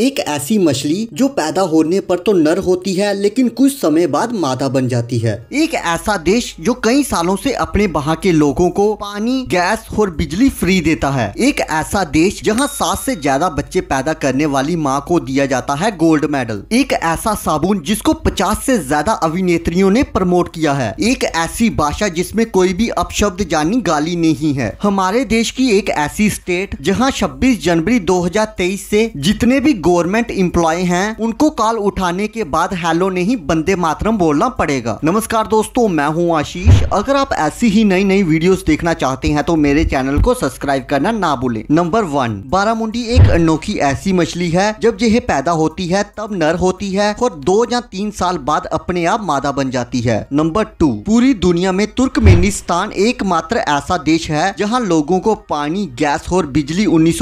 एक ऐसी मछली जो पैदा होने पर तो नर होती है लेकिन कुछ समय बाद मादा बन जाती है एक ऐसा देश जो कई सालों से अपने वहाँ के लोगों को पानी गैस और बिजली फ्री देता है एक ऐसा देश जहाँ सात से ज्यादा बच्चे पैदा करने वाली माँ को दिया जाता है गोल्ड मेडल एक ऐसा साबुन जिसको पचास से ज्यादा अभिनेत्रियों ने प्रमोट किया है एक ऐसी भाषा जिसमें कोई भी अपशब्द जानी गाली नहीं है हमारे देश की एक ऐसी स्टेट जहाँ छब्बीस जनवरी दो से जितने भी गवर्नमेंट इम्प्लॉय हैं उनको कॉल उठाने के बाद हेलो नहीं बंदे मातरम बोलना पड़ेगा नमस्कार दोस्तों मैं हूं आशीष अगर आप ऐसी ही नई नई वीडियोस देखना चाहते हैं तो मेरे चैनल को सब्सक्राइब करना ना भूलें नंबर वन बारामुंडी एक अनोखी ऐसी मछली है जब यह पैदा होती है तब नर होती है और दो या तीन साल बाद अपने आप मादा बन जाती है नंबर टू पूरी दुनिया में तुर्कमेनिस्तान एकमात्र ऐसा देश है जहाँ लोगों को पानी गैस और बिजली उन्नीस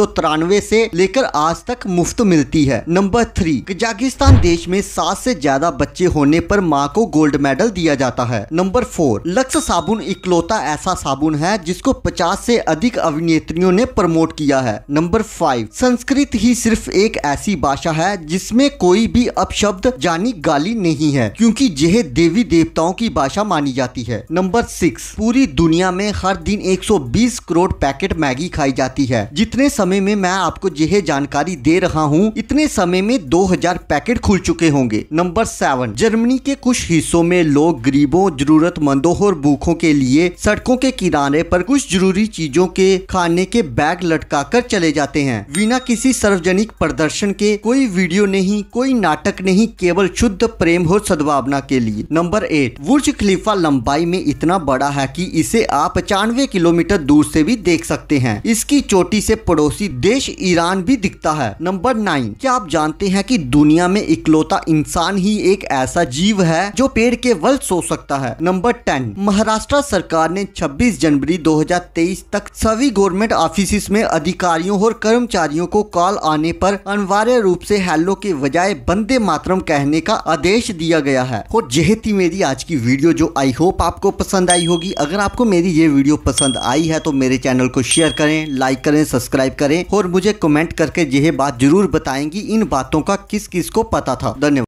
से लेकर आज तक मुफ्त मिलती सकती है नंबर थ्री कजाकिस्तान देश में सात से ज्यादा बच्चे होने पर माँ को गोल्ड मेडल दिया जाता है नंबर फोर लक्स साबुन इकलौता ऐसा साबुन है जिसको पचास से अधिक अभिनेत्रियों ने प्रमोट किया है नंबर फाइव संस्कृत ही सिर्फ एक ऐसी भाषा है जिसमें कोई भी अपशब्द जानी गाली नहीं है क्योंकि यह देवी देवताओं की भाषा मानी जाती है नंबर सिक्स पूरी दुनिया में हर दिन 120 करोड़ पैकेट मैगी खाई जाती है जितने समय में मैं आपको यह जानकारी दे रहा हूँ इतने समय में 2000 पैकेट खुल चुके होंगे नंबर सेवन जर्मनी के कुछ हिस्सों में लोग गरीबों जरूरतमंदों और भूखों के लिए सड़कों के किनारे पर कुछ जरूरी चीजों के खाने के बैग लटका कर चले जाते हैं बिना किसी सार्वजनिक प्रदर्शन के कोई वीडियो नहीं कोई नाटक नहीं केवल शुद्ध प्रेम और सद्भावना के लिए नंबर एट वर्ज खलीफा लंबाई में इतना बड़ा है की इसे आप पचानवे किलोमीटर दूर से भी देख सकते हैं इसकी चोटी से पड़ोसी देश ईरान भी दिखता है नंबर नाइन क्या आप जानते हैं कि दुनिया में इकलौता इंसान ही एक ऐसा जीव है जो पेड़ के वल सो सकता है नंबर टेन महाराष्ट्र सरकार ने 26 जनवरी 2023 तक सभी गवर्नमेंट ऑफिस में अधिकारियों और कर्मचारियों को कॉल आने पर अनिवार्य रूप से हेलो के बजाय बंदे मातरम कहने का आदेश दिया गया है और यह थी मेरी आज की वीडियो जो आई होप आपको पसंद आई होगी अगर आपको मेरी ये वीडियो पसंद आई है तो मेरे चैनल को शेयर करें लाइक करें सब्सक्राइब करें और मुझे कमेंट करके यह बात जरूर बताएं आएंगी इन बातों का किस किस को पता था धन्यवाद